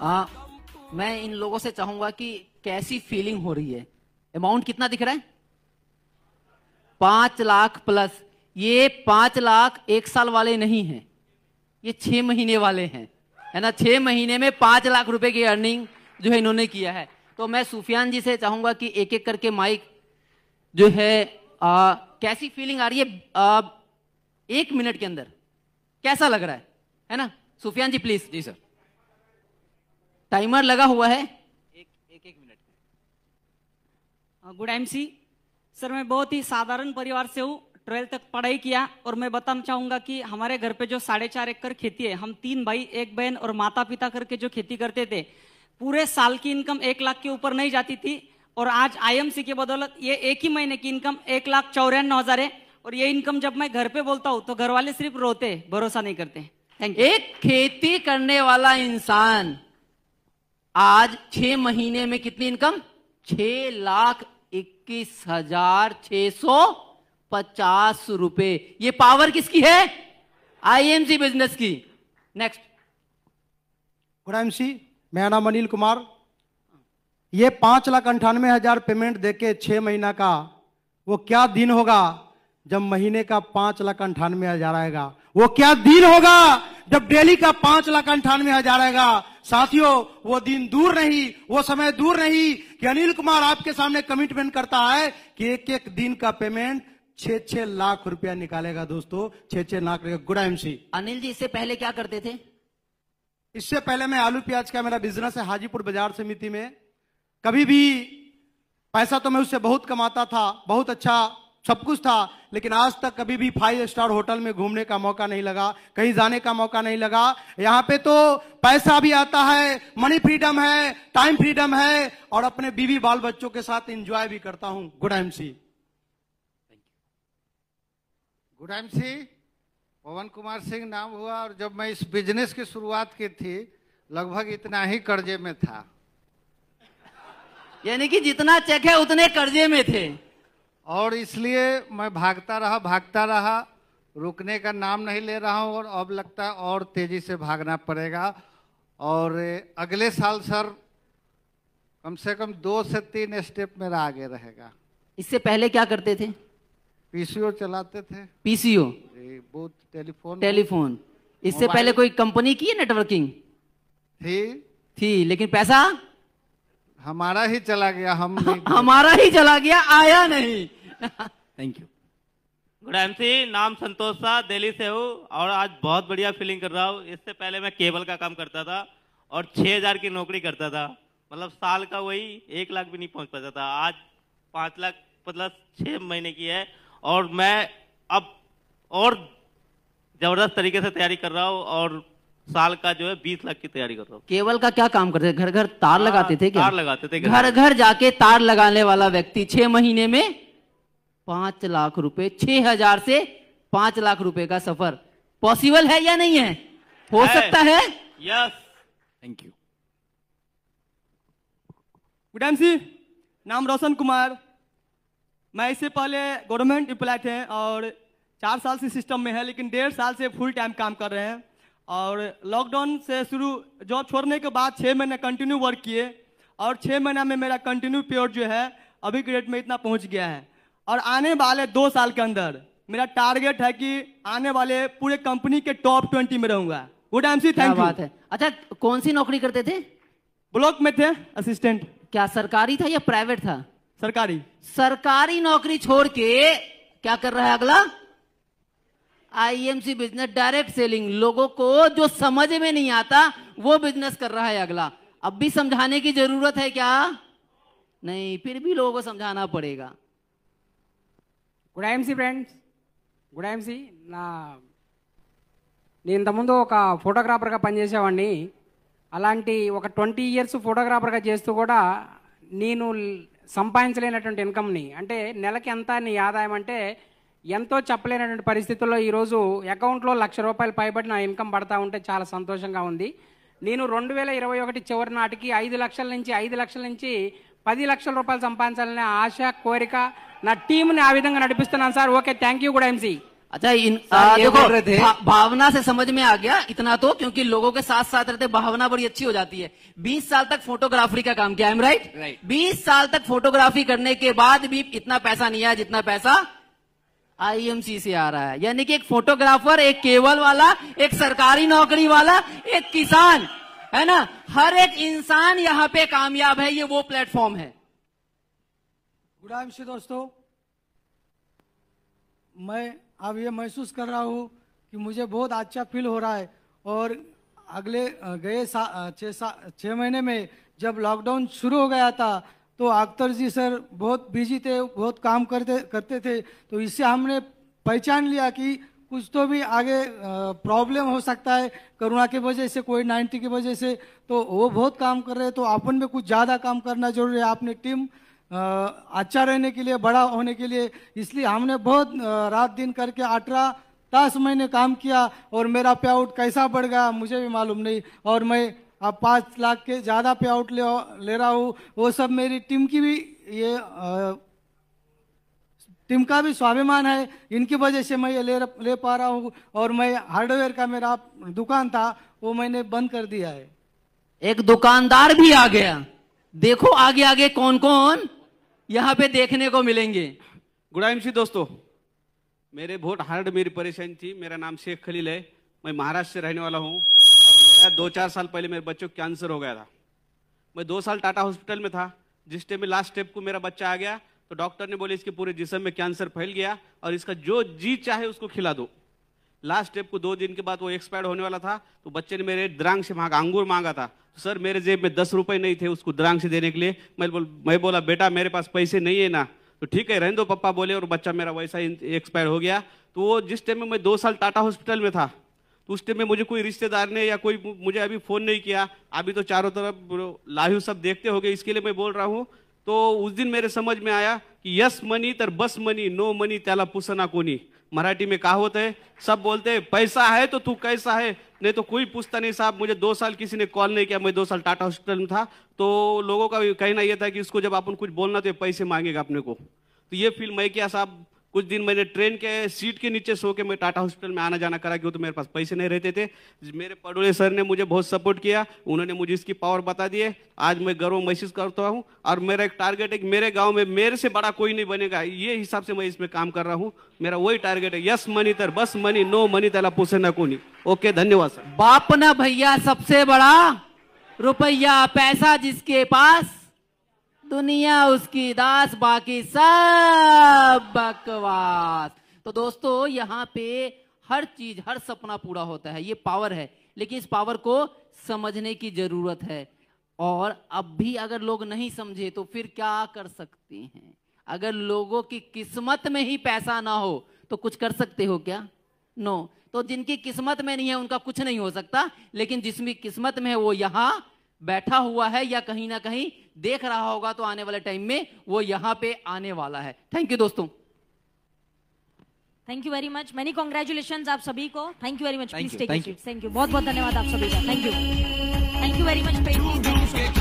हाँ, मैं इन लोगों से चाहूंगा कि कैसी फीलिंग हो रही है अमाउंट कितना दिख रहा है पांच लाख प्लस ये पांच लाख एक साल वाले नहीं हैं ये छह महीने वाले हैं है ना छह महीने में पांच लाख रुपए की अर्निंग जो है इन्होंने किया है तो मैं सुफियान जी से चाहूंगा कि एक एक करके माइक जो है आ, कैसी फीलिंग आ रही है आ, एक मिनट के अंदर कैसा लग रहा है है ना सुफियान जी प्लीज जी सर टाइमर लगा हुआ है एक एक, एक minute good M C sir मैं बहुत ही साधारण परिवार से हूँ ट्वेल्थ तक पढ़ाई किया और मैं बताना चाहूंगा कि हमारे घर पे जो साढ़े चार एकड़ खेती है हम तीन भाई एक बहन और माता पिता करके जो खेती करते थे पूरे साल की इनकम एक लाख के ऊपर नहीं जाती थी और आज आईएमसी के बदौलत ये एक ही महीने की इनकम एक लाख चौरानवे हजार है और ये इनकम जब मैं घर पे बोलता हूँ तो घर वाले सिर्फ रोते भरोसा नहीं करते एक खेती करने वाला इंसान आज छह महीने में कितनी इनकम छह लाख इक्कीस हजार छह सौ पचास रुपए ये पावर किसकी है आईएमसी बिजनेस की नेक्स्ट गुड एमसी मेरा नाम अनिल कुमार ये पांच लाख अंठानवे हजार पेमेंट देके छह महीना का वो क्या दिन होगा जब महीने का पांच लाख अंठानवे हजार आएगा वो क्या दिन होगा जब डेली का पांच लाख अंठानवे हजार आएगा साथियों वो दिन दूर नहीं वो समय दूर नहीं कि अनिल कुमार आपके सामने कमिटमेंट करता है कि एक एक दिन का पेमेंट छह छह लाख रुपया निकालेगा दोस्तों छह छह लाख एम एमसी अनिल जी इससे पहले क्या करते थे इससे पहले मैं आलू प्याज का मेरा बिजनेस है हाजीपुर बाजार समिति में कभी भी पैसा तो मैं उससे बहुत कमाता था बहुत अच्छा सब कुछ था लेकिन आज तक कभी भी फाइव स्टार होटल में घूमने का मौका नहीं लगा कहीं जाने का मौका नहीं लगा यहाँ पे तो पैसा भी आता है मनी फ्रीडम है टाइम फ्रीडम है और अपने बीवी बाल बच्चों के साथ एंजॉय भी करता हूं good M C good M C Pawan Kumar Singh नाम हुआ और जब मैं इस बिजनेस की शुरुआत की थी लगभग इतना ही कर्जे में था यानी कि जितना चेक है उतने कर्जे में थे और इसलिए मैं भागता रहा भागता रहा रुकने का नाम नहीं ले रहा हूँ और अब लगता है और तेज़ी से भागना पड़ेगा और अगले साल सर कम से कम दो से तीन स्टेप मेरा आगे रहेगा इससे पहले क्या करते थे पीसीओ चलाते थे पीसीओ बहुत टेलीफोन टेलीफोन इससे पहले कोई कंपनी की है नेटवर्किंग थी थी लेकिन पैसा हमारा ही चला गया हम हमारा ही चला गया आया नहीं thank you good M C नाम संतोष शाह दिल्ली से हूँ और आज बहुत बढ़िया फीलिंग कर रहा हूँ इससे पहले मैं केबल का काम करता था और 6000 की नौकरी करता था मतलब साल का वही एक लाख भी नहीं पहुंच पाता था आज पाँच लाख मतलब छः महीने की है और मैं अब और ज़बरदस्त तरीके से तैयारी कर रहा हूँ और साल का जो है बीस लाख की तैयारी कर रहा हूँ केवल का क्या काम करते घर घर तार आ, हाँ, लगाते थे क्या तार लगाते थे घर घर जाके तार लगाने वाला व्यक्ति छह महीने में पांच लाख रुपए छह हजार से पांच लाख रुपए का सफर पॉसिबल है या नहीं है हो है, सकता है yes thank you madam C नाम रोशन कुमार मैं इससे पहले गवर्नमेंट एम्प्लॉय थे और चार साल से सिस्टम में है लेकिन डेढ़ साल से फुल टाइम काम कर रहे हैं और लॉकडाउन से शुरू जॉब छोड़ने के बाद छः महीने कंटिन्यू वर्क किए और छः महीना में मेरा कंटिन्यू पेयर जो है अभी के डेट में इतना पहुंच गया है और आने वाले दो साल के अंदर मेरा टारगेट है कि आने वाले पूरे कंपनी के टॉप ट्वेंटी में रहूंगा गुड एम सी थैंक बात है अच्छा कौन सी नौकरी करते थे ब्लॉक में थे असिस्टेंट क्या सरकारी था या प्राइवेट था सरकारी सरकारी नौकरी छोड़ के क्या कर रहा है अगला आईएमसी बिजनेस डायरेक्ट सेलिंग लोगों को जो समझ में नहीं आता वो बिजनेस कर रहा है अगला अब भी समझाने की जरूरत है क्या नहीं फिर भी लोगों को समझाना पड़ेगा good IMC friends good IMC నా నేను ఇంతకుముందు ఒక ఫోటోగ్రాఫర్గా పనిచేసేవాడిని అలాంటి ఒక ట్వంటీ ఇయర్స్ ఫోటోగ్రాఫర్గా చేస్తూ కూడా నేను సంపాదించలేనటువంటి ఇన్కమ్ని అంటే నెలకి ఎంత నీ ఆదాయం అంటే ఎంతో చెప్పలేనటువంటి పరిస్థితుల్లో ఈరోజు అకౌంట్లో లక్ష రూపాయలు పైబడి నా ఇన్కమ్ పడతా ఉంటే చాలా సంతోషంగా ఉంది నేను రెండు వేల ఇరవై ఒకటి చివరి నాటికి ఐదు లక్షల నుంచి ఐదు లక్షల నుంచి పది లక్షల రూపాయలు సంపాదించాలనే ఆశ కోరిక నా టీంని ఆ విధంగా నడిపిస్తున్నాను సార్ ఓకే థ్యాంక్ యూ కూడా ఎంసీ अच्छा इन आ, देखो भा, भावना से समझ में आ गया इतना ఫోటోగ్రాఫీ क्योंकि लोगों के साथ साथ रहते भावना बड़ी अच्छी हो आईएमसी से आ रहा है यानी कि एक फोटोग्राफर एक केवल वाला एक सरकारी नौकरी वाला एक किसान है ना हर एक इंसान यहां पे कामयाब है ये वो प्लेटफॉर्म है गुड आमशी दोस्तों मैं अब ये महसूस कर रहा हूँ कि मुझे बहुत अच्छा फील हो रहा है और अगले गए छह महीने में जब लॉकडाउन शुरू हो गया था तो अख्तर जी सर बहुत बिजी थे बहुत काम करते करते थे तो इससे हमने पहचान लिया कि कुछ तो भी आगे प्रॉब्लम हो सकता है कोरोना के वजह से कोविड नाइन्टीन की वजह से तो वो बहुत काम कर रहे हैं तो अपन में कुछ ज़्यादा काम करना जरूरी है आपने टीम अच्छा रहने के लिए बड़ा होने के लिए इसलिए हमने बहुत रात दिन करके अठारह दस महीने काम किया और मेरा पे आउट कैसा बढ़ गया मुझे भी मालूम नहीं और मैं अब पाँच लाख के ज़्यादा पे आउट ले, ले रहा हूँ वो सब मेरी टीम की भी ये टीम का भी स्वाभिमान है इनकी वजह से मैं ये ले ले पा रहा हूँ और मैं हार्डवेयर का मेरा दुकान था वो मैंने बंद कर दिया है एक दुकानदार भी आ गया देखो आगे आगे कौन कौन यहाँ पे देखने को मिलेंगे गुड़ाइमसी दोस्तों मेरे बहुत हार्ड मेरी परेशानी थी मेरा नाम शेख खलील है मैं महाराष्ट्र से रहने वाला हूँ दो चार साल पहले मेरे बच्चों को कैंसर हो गया था मैं दो साल टाटा हॉस्पिटल में था जिस टाइम में लास्ट स्टेप को मेरा बच्चा आ गया तो डॉक्टर ने बोले इसके पूरे जिसम में कैंसर फैल गया और इसका जो जी चाहे उसको खिला दो लास्ट स्टेप को दो दिन के बाद वो एक्सपायर होने वाला था तो बच्चे ने मेरे द्रांग से मांगा अंगूर मांगा था तो सर मेरे जेब में दस रुपये नहीं थे उसको द्रांग से देने के लिए मैं बोल मैं बोला बेटा मेरे पास पैसे नहीं है ना तो ठीक है रहने दो पप्पा बोले और बच्चा मेरा वैसा एक्सपायर हो गया तो वो जिस टाइम में मैं दो साल टाटा हॉस्पिटल में था तो उस टाइम में मुझे कोई रिश्तेदार ने या कोई मुझे अभी फ़ोन नहीं किया अभी तो चारों तरफ लाइव सब देखते हो इसके लिए मैं बोल रहा हूँ तो उस दिन मेरे समझ में आया कि यस मनी तर बस मनी नो मनी त्याला पुसना कोनी मराठी में कहा होता है सब बोलते हैं पैसा है तो तू कैसा है नहीं तो कोई पूछता नहीं साहब मुझे दो साल किसी ने कॉल नहीं किया मैं दो साल टाटा हॉस्पिटल में था तो लोगों का कहना यह था कि इसको जब अपन कुछ बोलना तो पैसे मांगेगा अपने को तो ये फील मैं किया साहब कुछ दिन मैंने ट्रेन के सीट के नीचे सो के मैं टाटा हॉस्पिटल में आना जाना करा क्यों तो मेरे पास पैसे नहीं रहते थे मेरे पडोले सर ने मुझे बहुत सपोर्ट किया उन्होंने मुझे इसकी पावर बता दिए आज मैं गर्व महसूस करता हूँ और मेरा एक टारगेट है कि मेरे गाँव में मेरे से बड़ा कोई नहीं बनेगा ये हिसाब से मैं इसमें काम कर रहा हूँ मेरा वही टारगेट है यस मनी तर बस मनी नो मनी तला पूछे ना को ओके धन्यवाद सर ना भैया सबसे बड़ा रुपया पैसा जिसके पास दुनिया उसकी दास बाकी सब बकवास तो दोस्तों यहाँ पे हर चीज हर सपना पूरा होता है ये पावर है लेकिन इस पावर को समझने की जरूरत है और अब भी अगर लोग नहीं समझे तो फिर क्या कर सकते हैं अगर लोगों की किस्मत में ही पैसा ना हो तो कुछ कर सकते हो क्या नो no. तो जिनकी किस्मत में नहीं है उनका कुछ नहीं हो सकता लेकिन जिसमें किस्मत में है वो यहां बैठा हुआ है या कहीं ना कहीं देख रहा होगा तो आने वाले टाइम में वो यहाँ पे आने वाला है थैंक यू दोस्तों thank you very much many congratulation आप सभी को thank you very much please take thank you बहुत बहुत धन्यवाद आप सभी का thank you thank you very much